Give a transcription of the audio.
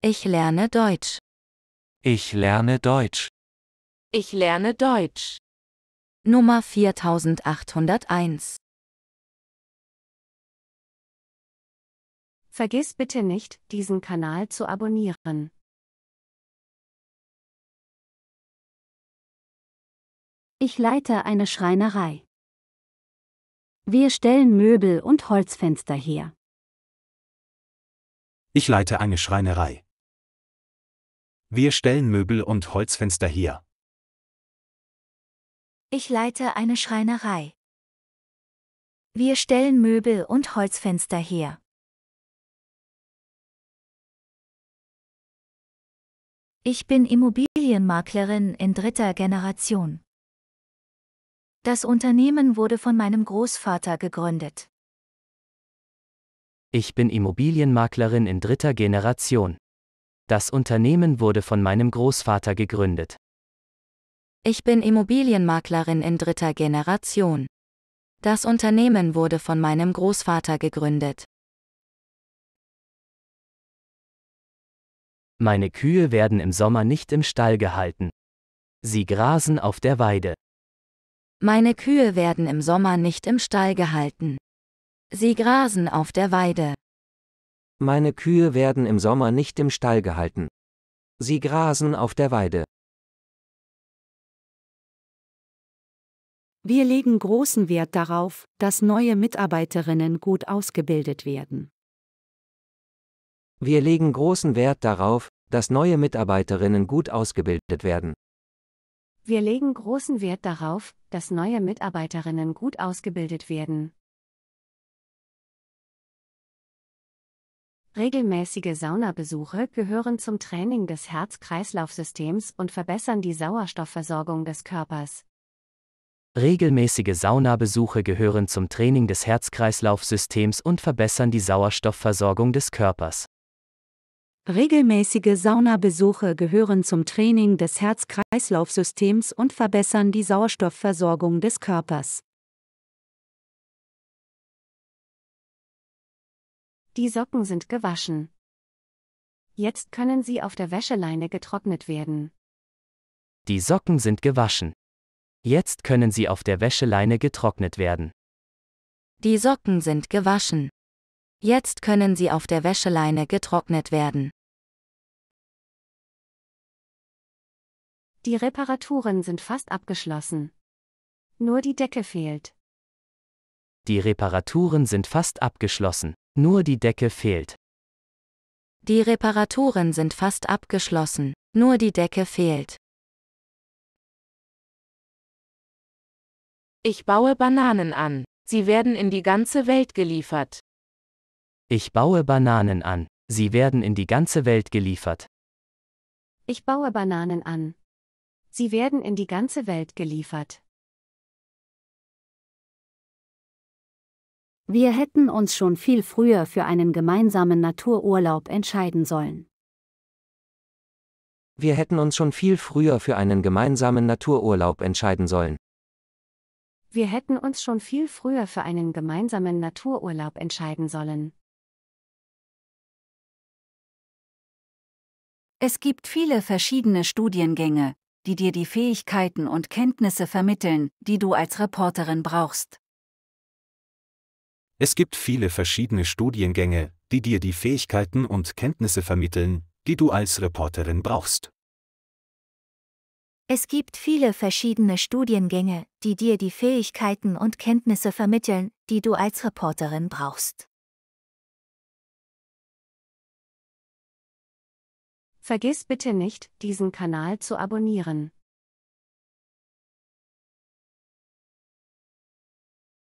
Ich lerne Deutsch. Ich lerne Deutsch. Ich lerne Deutsch. Nummer 4801. Vergiss bitte nicht, diesen Kanal zu abonnieren. Ich leite eine Schreinerei. Wir stellen Möbel und Holzfenster her. Ich leite eine Schreinerei. Wir stellen Möbel und Holzfenster her. Ich leite eine Schreinerei. Wir stellen Möbel und Holzfenster her. Ich bin Immobilienmaklerin in dritter Generation. Das Unternehmen wurde von meinem Großvater gegründet. Ich bin Immobilienmaklerin in dritter Generation. Das Unternehmen wurde von meinem Großvater gegründet. Ich bin Immobilienmaklerin in dritter Generation. Das Unternehmen wurde von meinem Großvater gegründet. Meine Kühe werden im Sommer nicht im Stall gehalten. Sie grasen auf der Weide. Meine Kühe werden im Sommer nicht im Stall gehalten. Sie grasen auf der Weide. Meine Kühe werden im Sommer nicht im Stall gehalten. Sie grasen auf der Weide. Wir legen großen Wert darauf, dass neue Mitarbeiterinnen gut ausgebildet werden. Wir legen großen Wert darauf, dass neue Mitarbeiterinnen gut ausgebildet werden. Wir legen großen Wert darauf, dass neue Mitarbeiterinnen gut ausgebildet werden. Regelmäßige Saunabesuche gehören zum Training des Herz-Kreislauf-Systems und verbessern die Sauerstoffversorgung des Körpers. Regelmäßige Saunabesuche gehören zum Training des Herz-Kreislauf-Systems und verbessern die Sauerstoffversorgung des Körpers. Regelmäßige Saunabesuche gehören zum Training des Herz-Kreislauf-Systems und verbessern die Sauerstoffversorgung des Körpers. Die Socken sind gewaschen. Jetzt können sie auf der Wäscheleine getrocknet werden. Die Socken sind gewaschen. Jetzt können sie auf der Wäscheleine getrocknet werden. Die Socken sind gewaschen. Jetzt können sie auf der Wäscheleine getrocknet werden. Die Reparaturen sind fast abgeschlossen. Nur die Decke fehlt. Die Reparaturen sind fast abgeschlossen. Nur die Decke fehlt. Die Reparaturen sind fast abgeschlossen. Nur die Decke fehlt. Ich baue Bananen an. Sie werden in die ganze Welt geliefert. Ich baue Bananen an. Sie werden in die ganze Welt geliefert. Ich baue Bananen an. Sie werden in die ganze Welt geliefert. Wir hätten uns schon viel früher für einen gemeinsamen Natururlaub entscheiden sollen. Wir hätten uns schon viel früher für einen gemeinsamen Natururlaub entscheiden sollen. Wir hätten uns schon viel früher für einen gemeinsamen Natururlaub entscheiden sollen. Es gibt viele verschiedene Studiengänge, die dir die Fähigkeiten und Kenntnisse vermitteln, die du als Reporterin brauchst. Es gibt viele verschiedene Studiengänge, die dir die Fähigkeiten und Kenntnisse vermitteln, die du als Reporterin brauchst. Es gibt viele verschiedene Studiengänge, die dir die Fähigkeiten und Kenntnisse vermitteln, die du als Reporterin brauchst. Vergiss bitte nicht, diesen Kanal zu abonnieren.